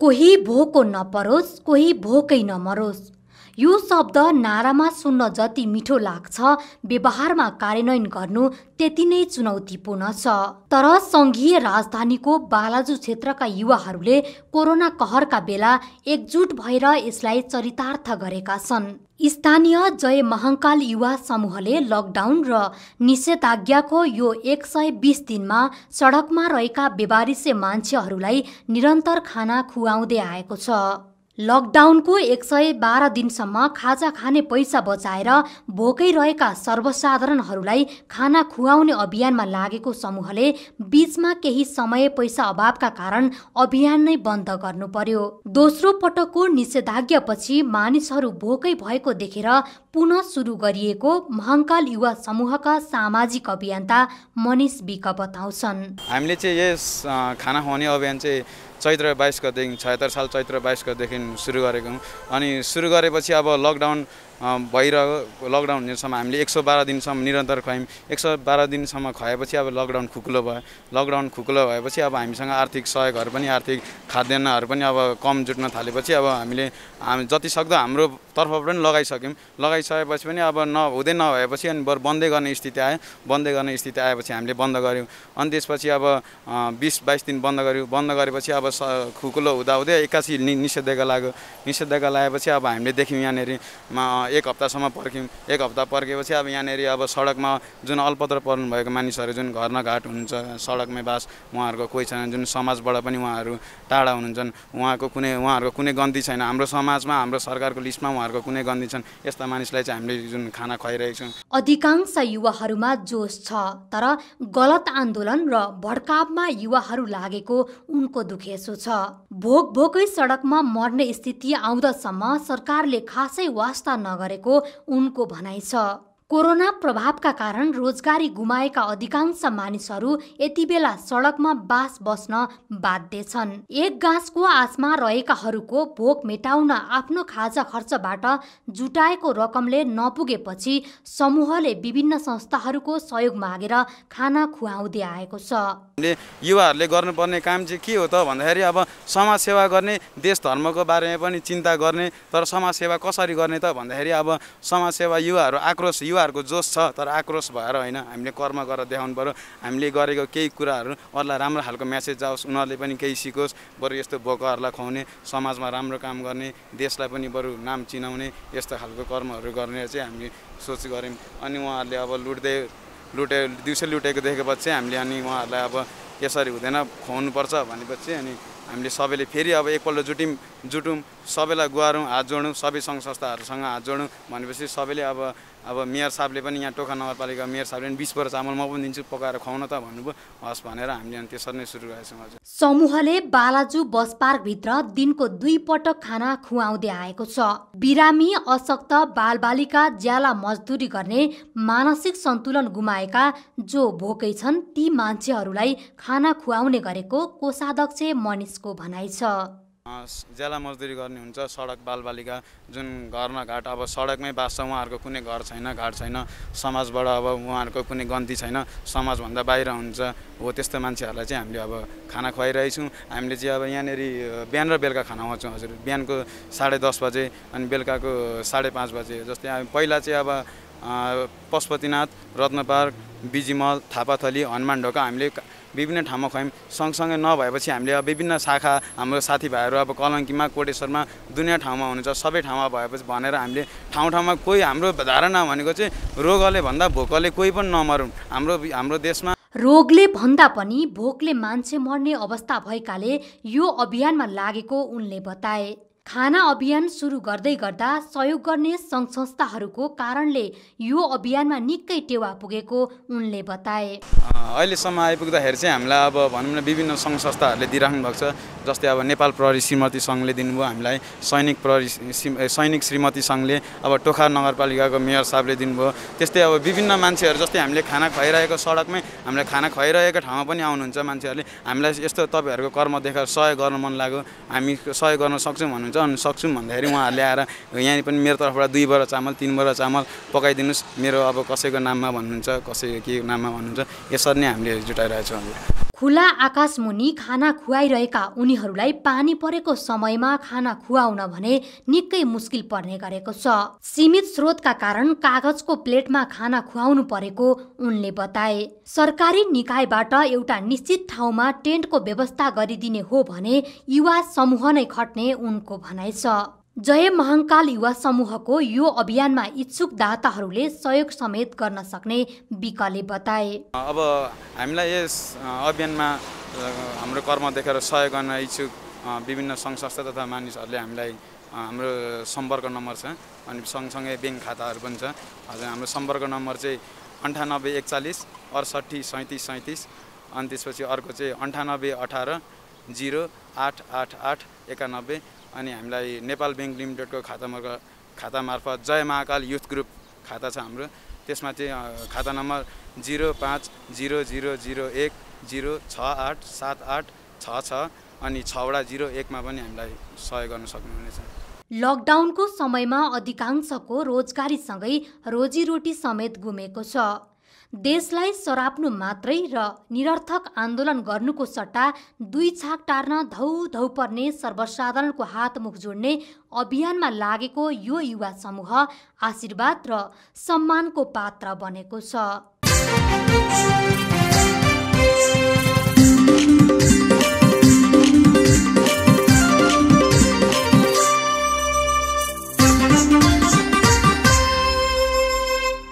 कोही भोको नपरोस् कोही भोकै नमरोस् यो शब्द नारामा सुन्न जति मिठो लाग्छ व्यवहारमा कार्यान्वयन गर्नु त्यति नै चुनौतीपूर्ण छ तर सङ्घीय राजधानीको बालाजु क्षेत्रका युवाहरूले कोरोना कहरका बेला एकजुट भएर यसलाई चरितार्थ गरेका छन् स्थानीय जय महाङ्काल युवा समूहले लकडाउन र निषेधाज्ञाको यो एक सय बिस दिनमा सडकमा रहेका व्यवारिसे मान्छेहरूलाई निरन्तर खाना खुवाउँदै आएको छ लकडाउनको एक सय बाह्र दिनसम्म खाजा खाने पैसा बचाएर भोकै रहेका सर्वसाधारणहरूलाई खाना खुवाउने अभियानमा लागेको समूहले बीचमा केही समय पैसा अभावका कारण अभियान नै बन्द गर्नु पर्यो दोस्रो पटकको निषेधाज्ञापछि मानिसहरू भोकै भएको देखेर पुनः सुरु गरिएको महङ्काल युवा समूहका सामाजिक अभियन्ता मनिष विक बताउँछन् हामीले चाहिँ यस खाना खुवाउने अभियान चाहिँ चैत्र बाइस गतेदेखि छयत्तर साल चैत्र बाइस सुरु गरेको अनि सुरु गरेपछि अब लकडाउन भइरहेको लकडाउन हुनेसम्म हामीले एक सौ बाह्र दिनसम्म निरन्तर खुवायौँ एक सौ बाह्र दिनसम्म खुवाएपछि अब लकडाउन खुकुलो भयो लकडाउन खुकुलो भएपछि अब हामीसँग आर्थिक सहयोगहरू पनि आर्थिक खाद्यान्नहरू पनि अब कम जुट्न थालेपछि अब हामीले हामी सक्दो हाम्रो तर्फबाट पनि लगाइसक्यौँ लगाइसकेपछि पनि अब नहुँदै नभएपछि अनि बरु बन्दै गर्ने स्थिति आयो बन्दै गर्ने स्थिति आएपछि हामीले बन्द गऱ्यौँ अनि त्यसपछि अब बिस बाइस दिन बन्द गऱ्यौँ बन्द गरेपछि अब स खुकुलो हुँदाहुँदै एक्कासी निषेधाज्ञा लाग्यो निषेधाज्ञा लागेपछि अब हामीले देख्यौँ यहाँनिर एक हप्तासम्म पर्ख्यौँ एक हप्ता पर्खेपछि अब यहाँनिर अब सडकमा जुन अल्पत्र पर्नुभएको मानिसहरू जुन घर नघाट हुनुहुन्छ सडकमै बास उहाँहरूको कोही छैन जुन समाजबाट पनि उहाँहरू टाढा हुनुहुन्छन् उहाँको कुनै उहाँहरूको कुनै गन्दी छैन हाम्रो समाजमा हाम्रो सरकारको लिस्टमा उहाँहरूको कुनै गन्दी छन् यस्ता मानिसलाई चाहिँ हामीले जुन खाना खुवाइरहेको छौँ अधिकांश युवाहरूमा जोस छ तर गलत आन्दोलन र भड्कावमा युवाहरू लागेको उनको दुखेसो छ भोक भोकै सडकमा मर्ने स्थिति आउँदासम्म सरकारले खासै वास्ता नगरेको उनको भनाइ छ कोरोना प्रभावका कारण रोजगारी गुमाएका अधिकांश मानिसहरू यति बेला सडकमा बास बस्न बाध्य छन् एक गाँसको आसमा रहेकाहरूको भोक मेटाउन आफ्नो खाजा खर्चबाट जुटाएको रकमले नपुगेपछि समूहले विभिन्न संस्थाहरूको सहयोग मागेर खाना खुवाउँदै आएको छ युवाहरूले गर्नुपर्ने काम चाहिँ के हो त भन्दाखेरि अब समाजसेवा गर्ने देश धर्मको बारेमा पनि चिन्ता गर्ने तर समाजसेवा कसरी गर्ने त भन्दाखेरि अब समाजसेवा युवाहरू आक्रोश युवाहरूको जोस छ तर आक्रोश भएर होइन हामीले कर्म गरेर देखाउनु पऱ्यो हामीले गरेको केही कुराहरू अरूलाई राम्रो खालको म्यासेज जाओस् उनीहरूले पनि केही सिकोस् बरु यस्तो भोकाहरूलाई खुवाउने समाजमा राम्रो काम गर्ने देशलाई पनि बरु नाम चिनाउने यस्तो खालको कर्महरू गर्ने चाहिँ हामीले सोच गऱ्यौँ अनि उहाँहरूले अब लुट्दै लुटे दिउँसो लुटेको देखेपछि हामीले अनि उहाँहरूलाई अब यसरी हुँदैन पर्छ भनेपछि अनि हामीले सबैले फेरि अब एकपल्ट जुट्यौँ जुटौँ सबैलाई गुहारौँ हात जोडौँ सबै सङ्घ संस्थाहरूसँग हात जोडौँ भनेपछि सबैले अब अब मेयर साहबले पनि यहाँ टोखा नगरपालिका मेयर साहबले पनि बिस वर्ष चामल म पनि दिन्छु पकाएर खुवाउन त भन्नुभयो हस् भनेर हामीले अनि त्यसरी नै सुरु गरेको छौँ हजुर समूहले बालाजु बस पार्कभित्र दिनको दुई पटक खाना खुवाउँदै आएको छ बिरामी अशक्त बालबालिका ज्याला मजदुरी गर्ने मानसिक सन्तुलन गुमाएका जो भोकै छन् ती मान्छेहरूलाई खाना खुवाउने गरेको कोषाध्यक्ष मनिषको भनाइ छ ज्याला मजदुरी गर्ने हुन्छ सडक बालबालिका जुन घरमा घाट अब सडकमै बाँच्छ उहाँहरूको कुनै घर छैन घाट छैन समाजबाट अब उहाँहरूको कुनै गन्ती छैन समाजभन्दा बाहिर हुन्छ हो त्यस्तो मान्छेहरूलाई चाहिँ हामीले अब खाना खुवाइरहेछौँ हामीले चाहिँ अब यहाँनिर बिहान र बेलुका खाना खुवाउँछौँ हजुर बिहानको साढे दस बजे अनि बेलुकाको साढे पाँच बजे जस्तै पहिला चाहिँ अब पशुपतिनाथ रत्न पार्क बिजिमल थापाथली हनुमान ढोका हामीले विभिन्न ठाउँमा खुवायौँ सँगसँगै नभएपछि हामीले अब विभिन्न शाखा हाम्रो साथीभाइहरू अब कलङ्कीमा कोटेश्वरमा दुनियाँ ठाउँमा हुनुहुन्छ सबै ठाउँमा भएपछि भनेर हामीले ठाउँ ठाउँमा कोही हाम्रो धारणा भनेको चाहिँ रोगले भन्दा भोकले कोही पनि नमरुन् हाम्रो हाम्रो देशमा रोगले भन्दा पनि भोकले मान्छे मर्ने अवस्था भएकाले यो अभियानमा लागेको उनले बताए खाना अभियान सुरु गर्दै गर्दा सहयोग गर्ने सङ्घ संस्थाहरूको कारणले यो अभियानमा निकै टेवा पुगेको उनले बताए अहिलेसम्म आइपुग्दाखेरि चाहिँ हामीलाई अब भनौँ न विभिन्न सङ्घ संस्थाहरूले दिइराख्नु भएको छ जस्तै अब नेपाल प्रहरी श्रीमती सङ्घले दिनुभयो हामीलाई सैनिक प्रहरी सैनिक श्रीमती सङ्घले अब टोखा नगरपालिकाको मेयर साहबले दिनुभयो त्यस्तै अब विभिन्न मान्छेहरू जस्तै हामीले खाना खुवाइरहेको सडकमै हामीलाई खाना खुवाइरहेको ठाउँमा पनि आउनुहुन्छ मान्छेहरूले हामीलाई यस्तो तपाईँहरूको कर्म देखेर सहयोग गर्न मन लाग्यो हामी सहयोग गर्न सक्छौँ भन्नुहुन्छ पचाउन सक्छौँ भन्दाखेरि उहाँहरूले आएर यहाँ पनि मेरो तर्फबाट दुई बर चामल तिन बर चामल पकाइदिनुहोस् मेरो अब कसैको नाममा भन्नुहुन्छ कसैको के नाममा भन्नुहुन्छ यसरी नै हामीले जुटाइरहेछौँ खुला आकाशमुनि खाना खुवाइरहेका उनीहरूलाई पानी परेको समयमा खाना खुवाउन भने निकै मुस्किल पर्ने गरेको छ सीमित स्रोतका कारण कागजको प्लेटमा खाना खुवाउनु परेको उनले बताए सरकारी निकायबाट एउटा निश्चित ठाउँमा टेन्टको व्यवस्था गरिदिने हो भने युवा समूह नै खट्ने उनको भनाइ छ जय महाङ्काल युवा समूहको यो अभियानमा इच्छुक दाताहरूले सहयोग समेत गर्न सक्ने विकले बताए अब हामीलाई यस अभियानमा हाम्रो कर्म देखेर सहयोग गर्न इच्छुक विभिन्न सङ्घ संस्था तथा मानिसहरूले हामीलाई हाम्रो सम्पर्क नम्बर छ अनि सँगसँगै ब्याङ्क खाताहरू पनि छ हजुर हाम्रो सम्पर्क नम्बर चाहिँ अन्ठानब्बे एकचालिस अडसट्ठी सैँतिस सैँतिस अनि त्यसपछि अर्को चाहिँ अन्ठानब्बे अठार जिरो आठ आठ आठ एकानब्बे अनि हामीलाई नेपाल ब्याङ्क लिमिटेडको खातामा खाता मार्फत जय महाकाल युथ ग्रुप खाता छ हाम्रो त्यसमा चाहिँ खाता नम्बर जिरो पाँच जिरो जिरो जिरो एक जिरो छ आठ सात आठ छ छ अनि छवटा जिरो एकमा पनि हामीलाई सहयोग गर्न सक्नुहुनेछ लकडाउनको समयमा अधिकांशको रोजगारीसँगै रोजीरोटी समेत गुमेको छ देशलाई सराप्नु मात्रै र निरर्थक आन्दोलन गर्नुको सट्टा दुई छाक टार्न धौ धौ पर्ने सर्वसाधारणको हातमुख जोड्ने अभियानमा लागेको यो युवा समूह आशीर्वाद र सम्मानको पात्र बनेको छ